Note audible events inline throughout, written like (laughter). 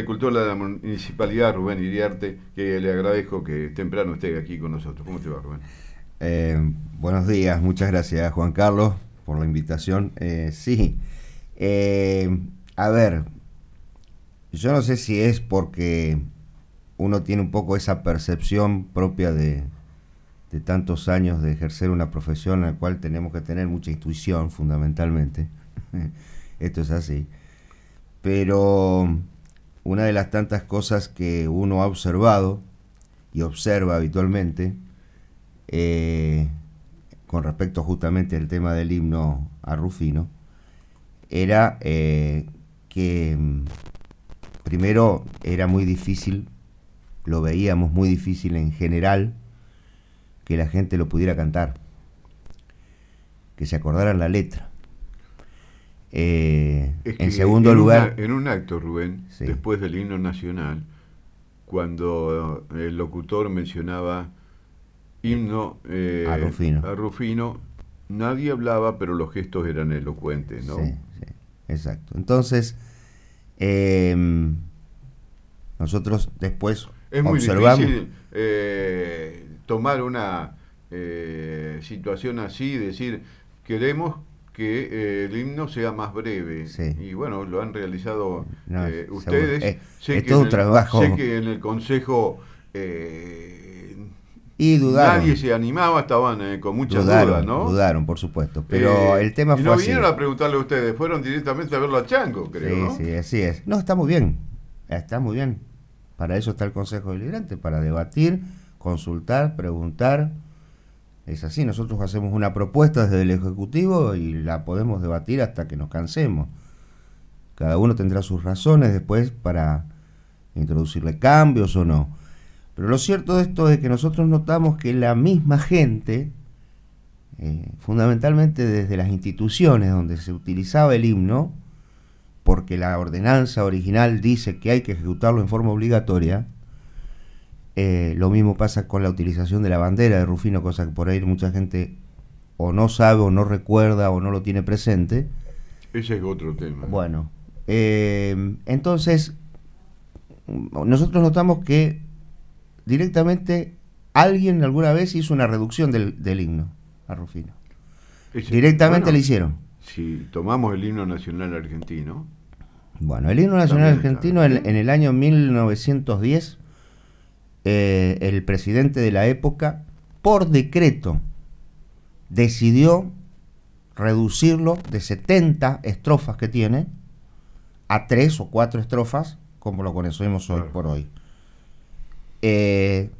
de Cultura de la Municipalidad, Rubén Iriarte, que le agradezco que temprano esté aquí con nosotros. ¿Cómo te va, Rubén? Eh, buenos días, muchas gracias, Juan Carlos, por la invitación. Eh, sí, eh, a ver, yo no sé si es porque uno tiene un poco esa percepción propia de, de tantos años de ejercer una profesión en la cual tenemos que tener mucha intuición, fundamentalmente. (laughs) Esto es así. Pero una de las tantas cosas que uno ha observado y observa habitualmente eh, con respecto justamente al tema del himno a Rufino, era eh, que mm, primero era muy difícil, lo veíamos muy difícil en general, que la gente lo pudiera cantar, que se acordara la letra. Eh, en segundo lugar... en un acto, Rubén, después del himno nacional, cuando el locutor mencionaba himno eh, a, Rufino. nadie hablaba, pero los gestos eran elocuentes, ¿no? exacto. Entonces, em, nosotros después es observamos... Muy eh, tomar una eh, situación así, decir, queremos que eh, el himno sea más breve. Y bueno, lo han realizado eh, ustedes. Eh, sé que todo un trabajo. Sé que en el Consejo y dudaron. nadie se animaba, estaban con muchas dudas, ¿no? Dudaron, por supuesto. Pero el tema fue. No vinieron a preguntarle a ustedes, fueron directamente a verlo a Chango creo. Sí, sí, así es. No, está muy bien. Está muy bien. Para eso está el Consejo Deliberante, para debatir, consultar, preguntar es así, nosotros hacemos una propuesta desde el Ejecutivo y la podemos debatir hasta que nos cansemos. Cada uno tendrá sus razones después para introducirle cambios o no. Pero lo cierto de esto es que nosotros notamos que la misma gente, eh, fundamentalmente desde las instituciones donde se utilizaba el himno, porque la ordenanza original dice que hay que ejecutarlo en forma obligatoria, eh, lo mismo pasa con la utilización de la bandera de Rufino, cosa que por ahí mucha gente o no sabe o no recuerda o no lo tiene presente. Ese es otro tema. Bueno, eh, entonces nosotros notamos que directamente alguien alguna vez hizo una reducción del, himno a Rufino. directamente le hicieron. Si tomamos el himno nacional argentino. Bueno, el himno nacional argentino en, en el año 1910 eh, el presidente de la época, por decreto, decidió reducirlo de 70 estrofas que tiene a 3 o 4 estrofas, como lo conocemos hoy por hoy. Eh,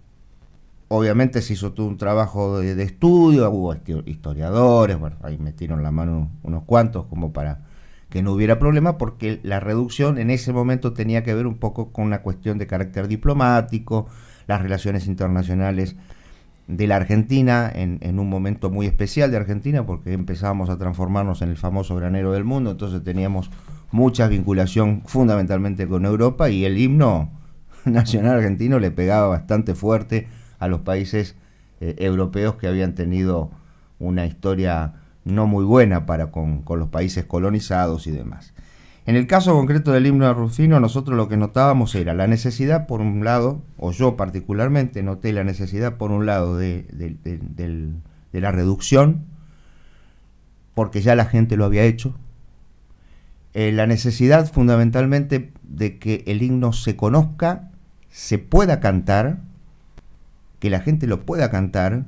obviamente se hizo todo un trabajo de, estudio, hubo historiadores, bueno, ahí metieron la mano unos cuantos como para que no hubiera problema, porque la reducción en ese momento tenía que ver un poco con una cuestión de carácter diplomático, las relaciones internacionales de la Argentina, en, un momento muy especial de Argentina, porque empezábamos a transformarnos en el famoso granero del mundo, entonces teníamos mucha vinculación fundamentalmente con Europa y el himno (laughs) nacional argentino le pegaba bastante fuerte a los países eh, europeos que habían tenido una historia no muy buena para con los países colonizados y demás. En el caso concreto del himno de Rufino, nosotros lo que notábamos era la necesidad, por un lado, o yo particularmente noté la necesidad, por un lado, de, la reducción, porque ya la gente lo había hecho, eh, la necesidad fundamentalmente de que el himno se conozca, se pueda cantar, que la gente lo pueda cantar,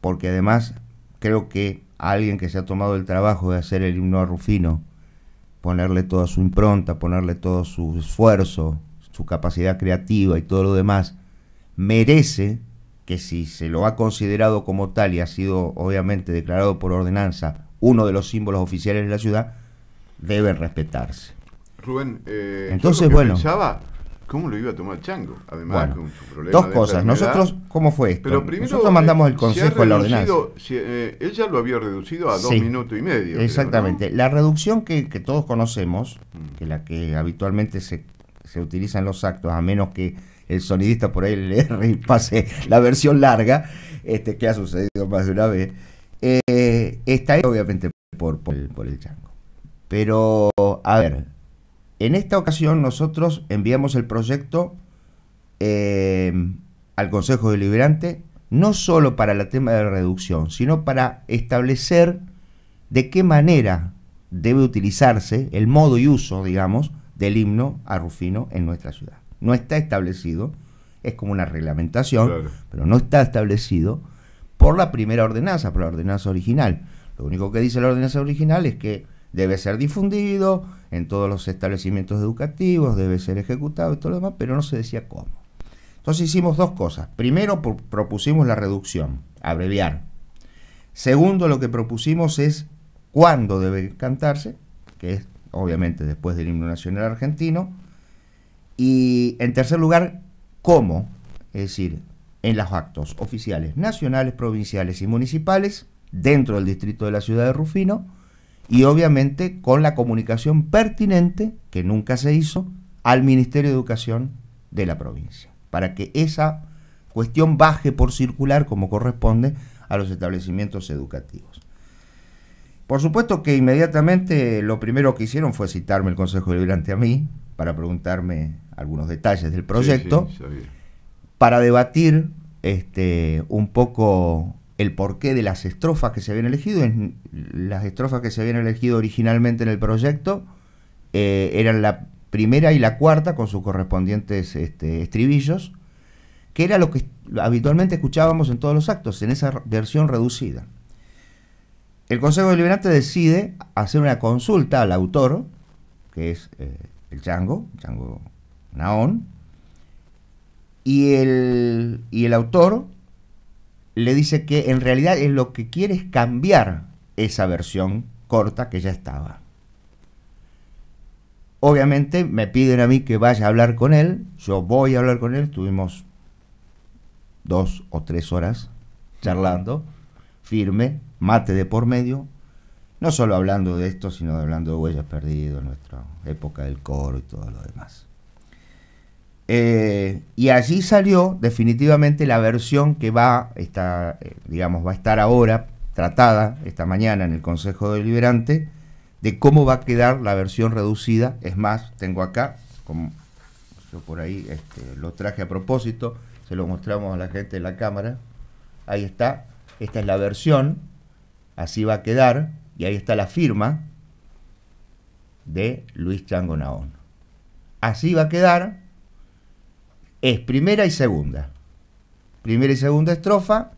porque además creo que alguien que se ha tomado el trabajo de hacer el himno a Rufino, ponerle toda su impronta, ponerle todo su esfuerzo, su capacidad creativa y todo lo demás, merece que si se lo ha considerado como tal y ha sido obviamente declarado por ordenanza uno de los símbolos oficiales de la ciudad, debe respetarse. Rubén, eh, entonces bueno. Pensaba ¿Cómo lo iba a tomar Chango? Además, Dos cosas. Nosotros, ¿cómo fue esto? Nosotros mandamos el eh, consejo a la ordenanza. él eh, ya lo había reducido a dos minutos y medio. Exactamente. La reducción que, todos conocemos, mm. que la que habitualmente se, se utiliza en los actos, a menos que el sonidista por ahí (laughs) le pase la versión larga, este, que ha sucedido más de una vez, eh, está ahí obviamente por, por el Chango. Pero, a ver en esta ocasión nosotros enviamos el proyecto eh, al Consejo Deliberante, no solo para el tema de la reducción, sino para establecer de qué manera debe utilizarse el modo y uso, digamos, del himno a Rufino en nuestra ciudad. No está establecido, es como una reglamentación, pero no está establecido por la primera ordenanza, por la ordenanza original. Lo único que dice la ordenanza original es que debe ser difundido en todos los establecimientos educativos, debe ser ejecutado y todo lo demás, pero no se decía cómo. Entonces hicimos dos cosas. Primero propusimos la reducción, abreviar. Segundo, lo que propusimos es cuándo debe cantarse, que es obviamente después del himno nacional argentino. Y en tercer lugar, cómo, es decir, en los actos oficiales nacionales, provinciales y municipales, dentro del distrito de la ciudad de Rufino, y obviamente con la comunicación pertinente, que nunca se hizo, al Ministerio de Educación de la provincia, para que esa cuestión baje por circular como corresponde a los establecimientos educativos. Por supuesto que inmediatamente lo primero que hicieron fue citarme el Consejo Deliberante a mí para preguntarme algunos detalles del proyecto, para debatir este, un poco el porqué de las estrofas que se habían elegido. las estrofas que se habían elegido originalmente en el proyecto eh, eran la primera y la cuarta con sus correspondientes este, estribillos, que era lo que habitualmente escuchábamos en todos los actos, en esa versión reducida. El Consejo Deliberante decide hacer una consulta al autor, que es eh, el Chango, Chango Naón, y y el autor le dice que en realidad es lo que quiere es cambiar esa versión corta que ya estaba. Obviamente me piden a mí que vaya a hablar con él, yo voy a hablar con él, tuvimos dos o tres horas charlando, firme, mate de por medio, no solo hablando de esto, sino hablando de huellas perdidas, nuestra época del coro y todo lo demás. Eh, y allí salió definitivamente la versión que va, está, eh, digamos, va a estar ahora tratada esta mañana en el Consejo Deliberante de cómo va a quedar la versión reducida. Es más, tengo acá, yo por ahí este, lo traje a propósito, se lo mostramos a la gente de la Cámara. Ahí está, esta es la versión, así va a quedar, y ahí está la firma de Luis Chango Así va a quedar, es primera y segunda. Primera y segunda estrofa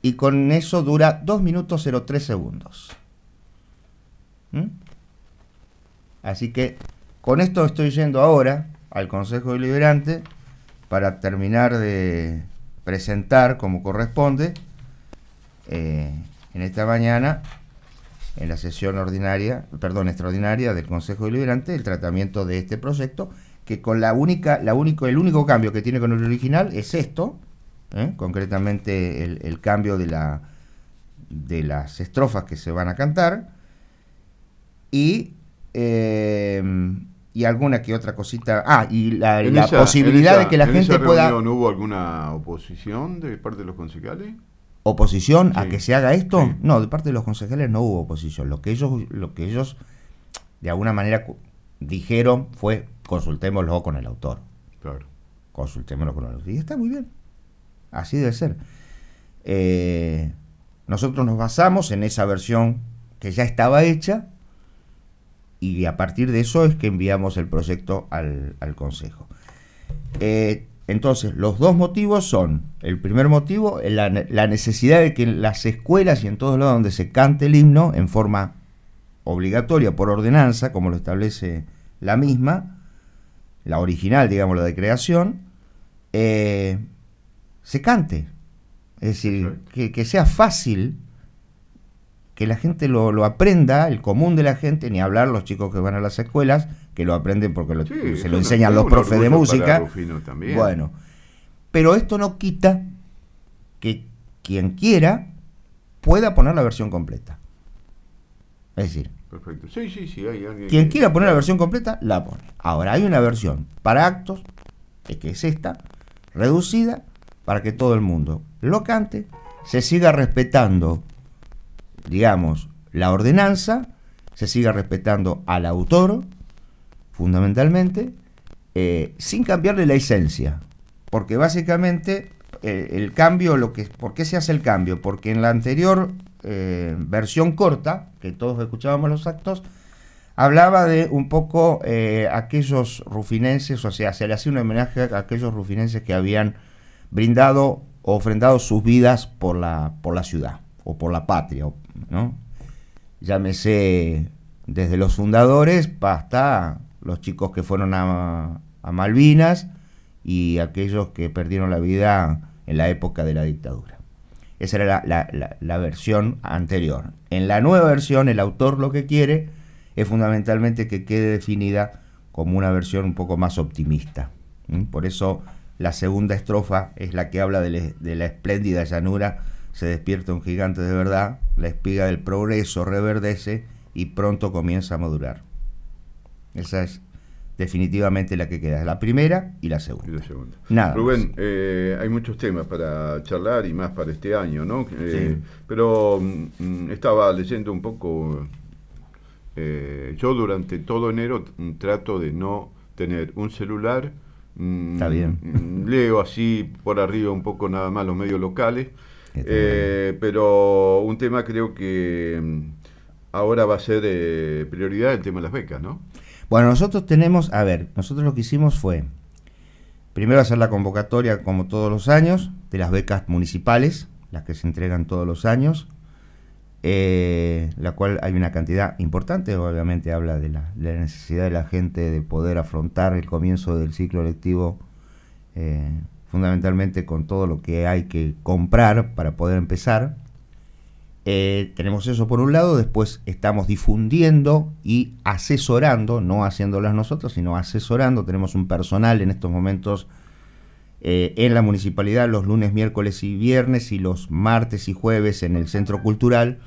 y con eso dura 2 minutos 03 segundos. ¿Mm? Así que con esto estoy yendo ahora al Consejo Deliberante para terminar de presentar como corresponde eh, en esta mañana, en la sesión ordinaria, perdón, extraordinaria del Consejo Deliberante, el tratamiento de este proyecto que con la única, la único, el único cambio que tiene con el original es esto, ¿eh? concretamente el, cambio de, la, de las estrofas que se van a cantar, y, eh, y alguna que otra cosita. Ah, y la, posibilidad de que la gente pueda. ¿No hubo alguna oposición de parte de los concejales? ¿Oposición a que se haga esto? No, de parte de los concejales no hubo oposición. Lo que ellos, lo que ellos de alguna manera dijeron fue consultémoslo con el autor. Claro. Consultémoslo con el autor. Y está muy bien. Así debe ser. Eh, nosotros nos basamos en esa versión que ya estaba hecha y a partir de eso es que enviamos el proyecto al, Consejo. Eh, entonces, los dos motivos son, el primer motivo, la, la, necesidad de que en las escuelas y en todos lados donde se cante el himno en forma obligatoria por ordenanza, como lo establece la misma, la original, digamos, la de creación, eh, se cante. Es decir, que, sea fácil, que la gente lo, aprenda, el común de la gente, ni hablar los chicos que van a las escuelas, que lo aprenden porque se lo enseñan los profes de música. Bueno, pero esto no quita que quien quiera pueda poner la versión completa. Es decir, Perfecto. Sí, sí, sí. Quien quiera poner la versión completa, la pone. Ahora, hay una versión para actos, que es esta, reducida, para que todo el mundo lo cante, se siga respetando, digamos, la ordenanza, se siga respetando al autor, fundamentalmente, eh, sin cambiarle la esencia. Porque básicamente eh, el cambio, lo que, ¿por qué se hace el cambio? Porque en la anterior eh, versión corta, que todos escuchábamos los actos, hablaba de un poco eh, aquellos rufinenses, o sea, se le hacía un homenaje a aquellos rufinenses que habían brindado o ofrendado sus vidas por la, por la ciudad o por la patria, ¿no? Llámese desde los fundadores hasta los chicos que fueron a Malvinas y aquellos que perdieron la vida en la época de la dictadura. Esa era la, versión anterior. En la nueva versión, el autor lo que quiere es fundamentalmente que quede definida como una versión un poco más optimista. Por eso la segunda estrofa es la que habla de, la espléndida llanura, se despierta un gigante de verdad, la espiga del progreso reverdece y pronto comienza a madurar. Esa es definitivamente la que queda, es la primera y la segunda. Rubén, eh, hay muchos temas para charlar y más para este año, ¿no? Eh, sí. Pero mm, estaba leyendo un poco, eh, yo durante todo enero mm, trato de no tener un celular, mm, Está bien. leo así por arriba un poco nada más los medios locales, pero un tema creo que ahora va a ser prioridad, el tema de las becas, ¿no? Bueno, nosotros tenemos, a ver, nosotros lo que hicimos fue, primero hacer la convocatoria como todos los años, de las becas municipales, las que se entregan todos los años, eh, la cual hay una cantidad importante, obviamente habla de la, necesidad de la gente de poder afrontar el comienzo del ciclo lectivo, eh, fundamentalmente con todo lo que hay que comprar para poder empezar. Eh, tenemos eso por un lado, después estamos difundiendo y asesorando, no haciéndolas nosotros, sino asesorando. Tenemos un personal en estos momentos eh, en la municipalidad los lunes, miércoles y viernes y los martes y jueves en el Centro Cultural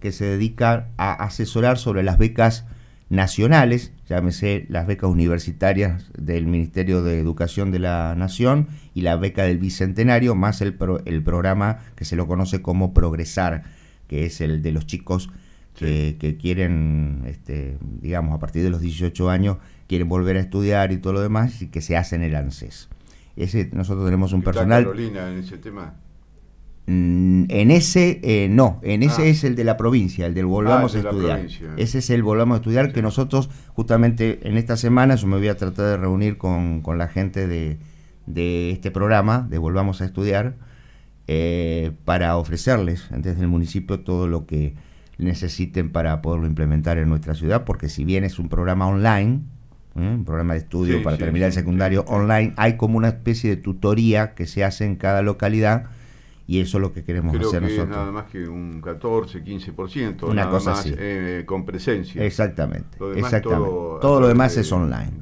que se dedica a asesorar sobre las becas nacionales, llámese las becas universitarias del Ministerio de Educación de la Nación y la beca del Bicentenario, más el, el programa que se lo conoce como Progresar que es el de los chicos que, quieren, este, digamos, a partir de los 18 años, quieren volver a estudiar y todo lo demás, y que se hacen el ANSES. Ese, nosotros tenemos un personal... Carolina en ese tema? Mm, en ese, eh, no, en ese ah. es el de la provincia, el del volvamos ah, a estudiar. Ese es el volvamos a estudiar que nosotros, justamente en esta semana, yo me voy a tratar de reunir con, la gente de este programa, de Volvamos a Estudiar, eh, para ofrecerles desde el municipio todo lo que necesiten para poderlo implementar en nuestra ciudad, porque si bien es un programa online, ¿eh? un programa de estudio para terminar el secundario online, hay como una especie de tutoría que se hace en cada localidad y eso es lo que queremos Creo hacer que nosotros. Nada más que un 14, 15%, una nada cosa más, eh, con presencia. Exactamente, Todo, lo demás es online.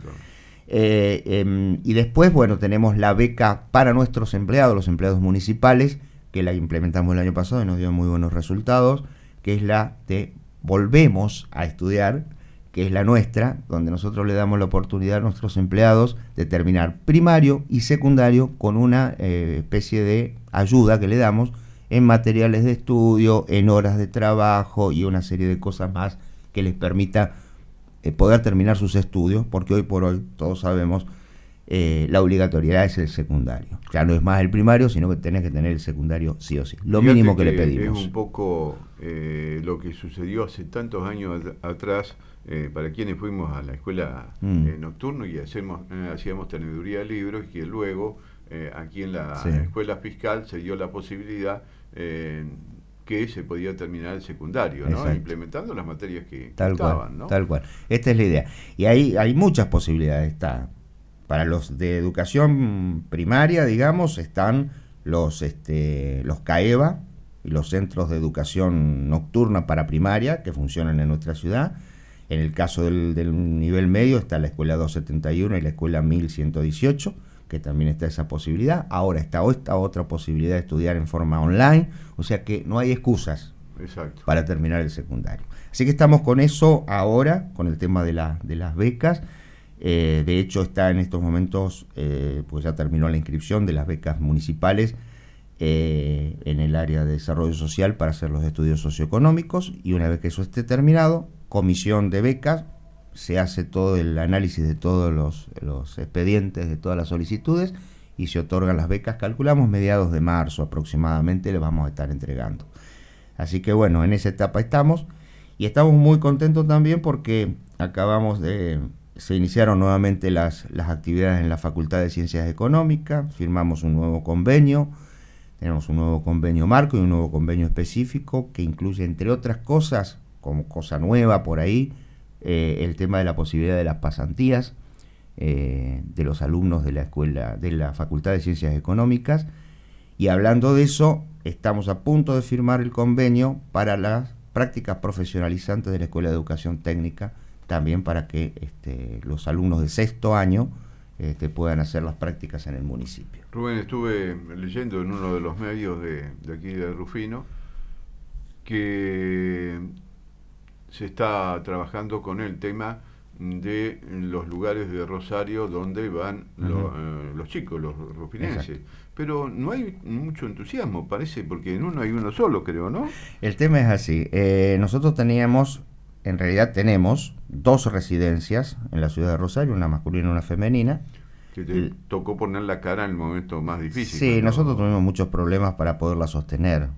Eh, em, y después, bueno, tenemos la beca para nuestros empleados, los empleados municipales, que la implementamos el año pasado y nos dio muy buenos resultados, que es la de Volvemos a Estudiar, que es la nuestra, donde nosotros le damos la oportunidad a nuestros empleados de terminar primario y secundario con una eh, especie de ayuda que le damos en materiales de estudio, en horas de trabajo y una serie de cosas más que les permita poder terminar sus estudios, porque hoy por hoy todos sabemos eh, la obligatoriedad es el secundario. Ya no es más el primario, sino que tenés que tener el secundario sí o sí. Lo mínimo que, le pedimos. Es un poco eh, lo que sucedió hace tantos años atrás eh, para quienes fuimos a la escuela mm. nocturno y hacemos, hacíamos teneduría de libros y que luego aquí en la escuela fiscal se dio la posibilidad que se podía terminar el secundario, ¿no? implementando las materias que tal estaban. ¿no? Tal cual, esta es la idea. Y ahí hay muchas posibilidades. Está, para los de educación primaria, digamos, están los, este, los CAEVA e y los centros de educación nocturna para primaria que funcionan en nuestra ciudad. En el caso del, del nivel medio está la escuela 271 y la escuela 1118 que también está esa posibilidad. Ahora está esta otra posibilidad de estudiar en forma online, o sea que no hay excusas para terminar el secundario. Así que estamos con eso ahora, con el tema de, las becas. Eh, de hecho, está en estos momentos, eh, pues ya terminó la inscripción de las becas municipales eh, en el área de desarrollo social para hacer los estudios socioeconómicos y una vez que eso esté terminado, comisión de becas se hace todo el análisis de todos los, expedientes, de todas las solicitudes y se otorgan las becas. Calculamos mediados de marzo aproximadamente, les vamos a estar entregando. Así que bueno, en esa etapa estamos y estamos muy contentos también porque acabamos de, se iniciaron nuevamente las, las actividades en la Facultad de Ciencias Económicas, firmamos un nuevo convenio, tenemos un nuevo convenio marco y un nuevo convenio específico que incluye entre otras cosas, como cosa nueva por ahí, eh, el tema de la posibilidad de las pasantías eh, de los alumnos de la escuela, de la Facultad de Ciencias Económicas. Y hablando de eso, estamos a punto de firmar el convenio para las prácticas profesionalizantes de la Escuela de Educación Técnica, también para que este, los alumnos de sexto año este, puedan hacer las prácticas en el municipio. Rubén, estuve leyendo en uno de los medios de aquí de Rufino que se está trabajando con el tema de los lugares de Rosario donde van eh, los, chicos, los ropinenses Pero no hay mucho entusiasmo, parece, porque en uno hay uno solo, creo, ¿no? El tema es así. Eh, nosotros teníamos, en realidad tenemos, dos residencias en la ciudad de Rosario, una masculina y una femenina. Que te tocó poner la cara en el momento más difícil. Sí, nosotros tuvimos muchos problemas para poderla sostener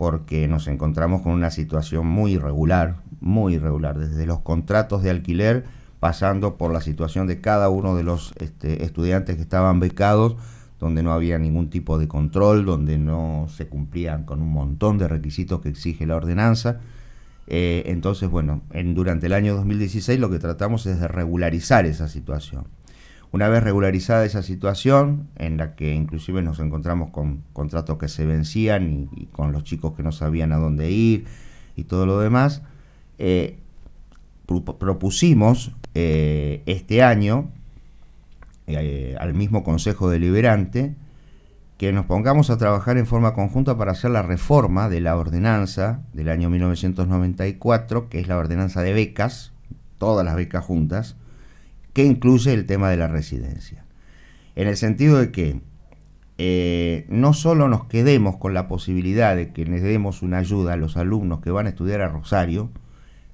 porque nos encontramos con una situación muy irregular, muy irregular, desde los contratos de alquiler, pasando por la situación de cada uno de los este, estudiantes que estaban becados, donde no había ningún tipo de control, donde no se cumplían con un montón de requisitos que exige la ordenanza. Eh, entonces, bueno, en, durante el año 2016 lo que tratamos es de regularizar esa situación. Una vez regularizada esa situación, en la que inclusive nos encontramos con contratos que se vencían y, con los chicos que no sabían a dónde ir y todo lo demás, eh, propusimos eh, este año eh, al mismo Consejo Deliberante que nos pongamos a trabajar en forma conjunta para hacer la reforma de la ordenanza del año 1994, que es la ordenanza de becas, todas las becas juntas, que incluye el tema de la residencia. En el sentido de que eh, no solo nos quedemos con la posibilidad de que les demos una ayuda a los alumnos que van a estudiar a Rosario,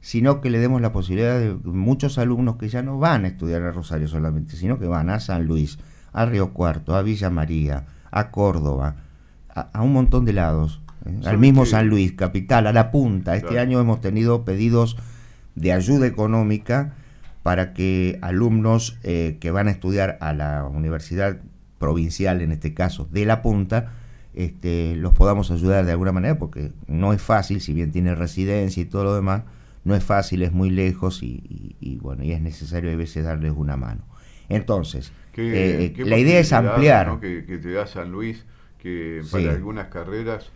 sino que le demos la posibilidad de muchos alumnos que ya no van a estudiar a Rosario solamente, sino que van a San Luis, a Río Cuarto, a Villa María, a Córdoba, a, un montón de lados, ¿eh? al mismo San Luis, capital, a la punta. Este año hemos tenido pedidos de ayuda económica para que alumnos eh, que van a estudiar a la universidad provincial, en este caso, de La Punta, este, los podamos ayudar de alguna manera, porque no es fácil, si bien tiene residencia y todo lo demás, no es fácil, es muy lejos y, bueno, y es necesario a veces darles una mano. Entonces, eh, eh, la idea es ampliar. Que, te da San Luis, que para algunas carreras,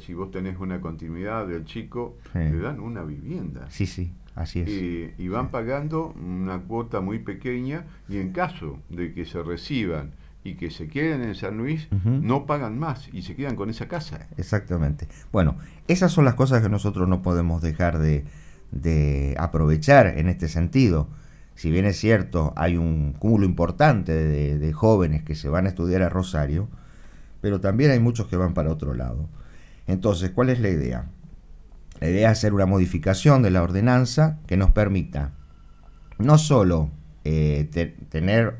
si vos tenés una continuidad del chico, le te dan una vivienda. Sí, sí. Así es. Eh, y van pagando una cuota muy pequeña y en caso de que se reciban y que se queden en San Luis, no pagan más y se quedan con esa casa. Exactamente. Bueno, esas son las cosas que nosotros no podemos dejar de, aprovechar en este sentido. Si bien es cierto, hay un cúmulo importante de, jóvenes que se van a estudiar a Rosario, pero también hay muchos que van para otro lado. Entonces, ¿cuál es la idea? La idea es hacer una modificación de la ordenanza que nos permita no solo eh, tener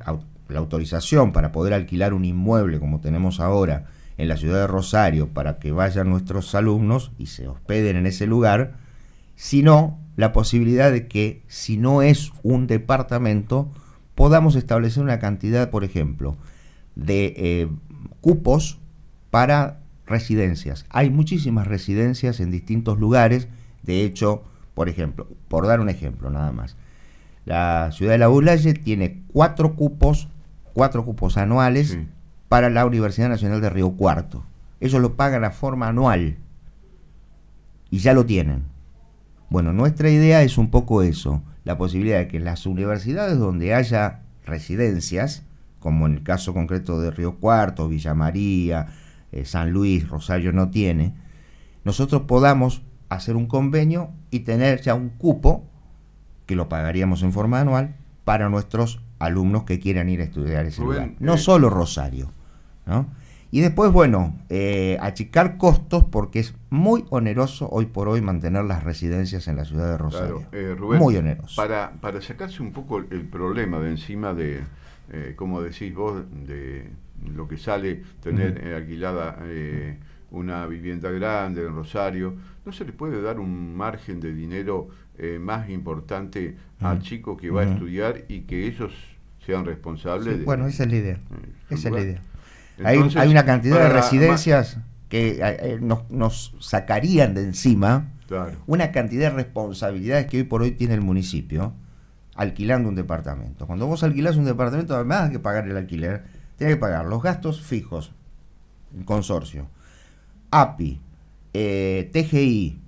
la autorización para poder alquilar un inmueble como tenemos ahora en la ciudad de Rosario para que vayan nuestros alumnos y se hospeden en ese lugar, sino la posibilidad de que si no es un departamento podamos establecer una cantidad, por ejemplo, de eh, cupos para residencias. Hay muchísimas residencias en distintos lugares. De hecho, por ejemplo, por dar un ejemplo nada más, la ciudad de La Bulaye tiene cuatro cupos, cuatro cupos anuales para la Universidad Nacional de Río Cuarto. Ellos lo pagan a forma anual y ya lo tienen. Bueno, nuestra idea es un poco eso, la posibilidad de que las universidades donde haya residencias, como en el caso concreto de Río Cuarto, Villa María, eh, San Luis, Rosario no tiene, nosotros podamos hacer un convenio y tener ya un cupo, que lo pagaríamos en forma anual, para nuestros alumnos que quieran ir a estudiar ese lugar. No eh. solo Rosario. ¿no? Y después, bueno, eh, achicar costos porque es muy oneroso hoy por hoy mantener las residencias en la ciudad de Rosario. muy oneroso. Para, para sacarse un poco el problema de encima de, como decís vos, de lo que sale tener eh, alquilada eh, una vivienda grande en Rosario, ¿no se le puede dar un margen de dinero eh, más importante al chico que va a estudiar y que ellos sean responsables? bueno, esa es la idea. es la idea. hay, una cantidad de residencias que nos, sacarían de encima una cantidad de responsabilidades que hoy por hoy tiene el municipio alquilando un departamento. Cuando vos alquilás un departamento, además de que pagar el alquiler, que pagar los gastos fijos, el consorcio, API, eh, TGI,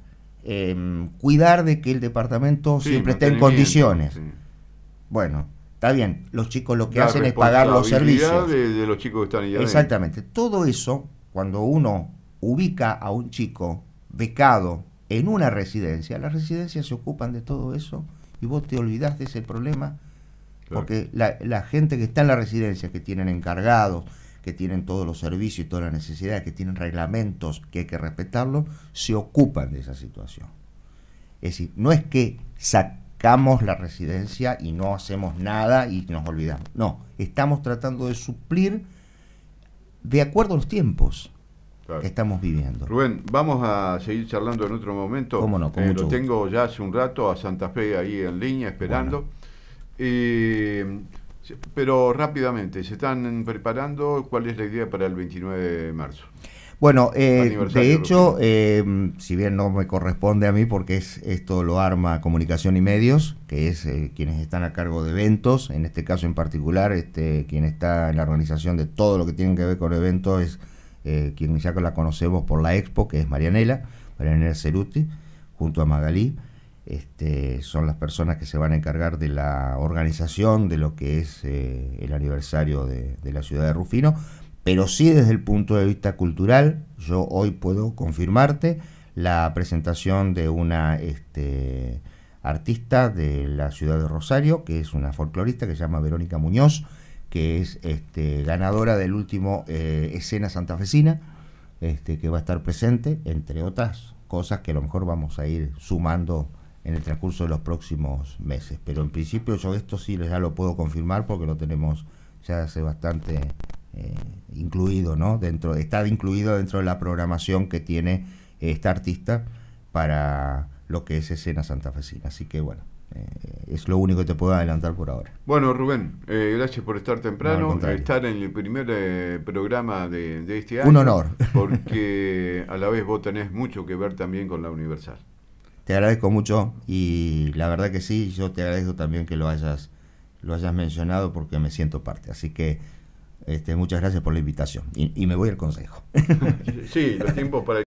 em, cuidar de que el departamento siempre esté en condiciones. Bueno, está bien, los chicos lo que hacen es pagar los servicios. De, los chicos que están ahí Exactamente, todo eso, cuando uno ubica a un chico becado en una residencia, las residencias se ocupan de todo eso y vos te olvidás de ese problema porque la, gente que está en la residencia, que tienen encargados, que tienen todos los servicios y todas las necesidades, que tienen reglamentos que hay que respetarlos, se ocupan de esa situación. Es decir, no es que sacamos la residencia y no hacemos nada y nos olvidamos. No, estamos tratando de suplir de acuerdo a los tiempos. que estamos viviendo. Rubén, vamos a seguir charlando en otro momento. ¿Cómo no? Eh, lo tengo ya hace un rato a Santa Fe ahí en línea esperando. Eh, pero rápidamente, ¿se están preparando? ¿Cuál es la idea para el 29 de marzo? Bueno, eh, de hecho, em, si bien no me corresponde a mí, porque es esto lo arma Comunicación y Medios, que es eh, quienes están a cargo de eventos, en este caso en particular, este, quien está en la organización de todo lo que tiene que ver con eventos es eh, quien ya la conocemos por la Expo, que es Marianela, Marianela Ceruti, junto a Magalí. Este, son las personas que se van a encargar de la organización de lo que es eh, el aniversario de, la ciudad de Rufino, pero sí desde el punto de vista cultural, yo hoy puedo confirmarte la presentación de una este, artista de la ciudad de Rosario, que es una folclorista que se llama Verónica Muñoz, que es este, ganadora del último eh, escena santafesina, este, que va a estar presente, entre otras cosas que a lo mejor vamos a ir sumando en el transcurso de los próximos meses. Pero en principio yo esto sí ya lo puedo confirmar porque lo tenemos ya hace bastante eh, incluido, ¿no? Dentro, está incluido dentro de la programación que tiene esta artista para lo que es escena santafesina. Así que bueno, eh, es lo único que te puedo adelantar por ahora. Bueno, Rubén, eh, gracias por estar temprano, por estar en el primer programa de este año. Un honor. Porque a la vez vos tenés mucho que ver también con la Universal te agradezco mucho y la verdad que sí, yo te agradezco también que lo hayas, lo hayas mencionado porque me siento parte. Así que este, muchas gracias por la invitación y, y me voy al consejo. (laughs) Sí, los tiempos para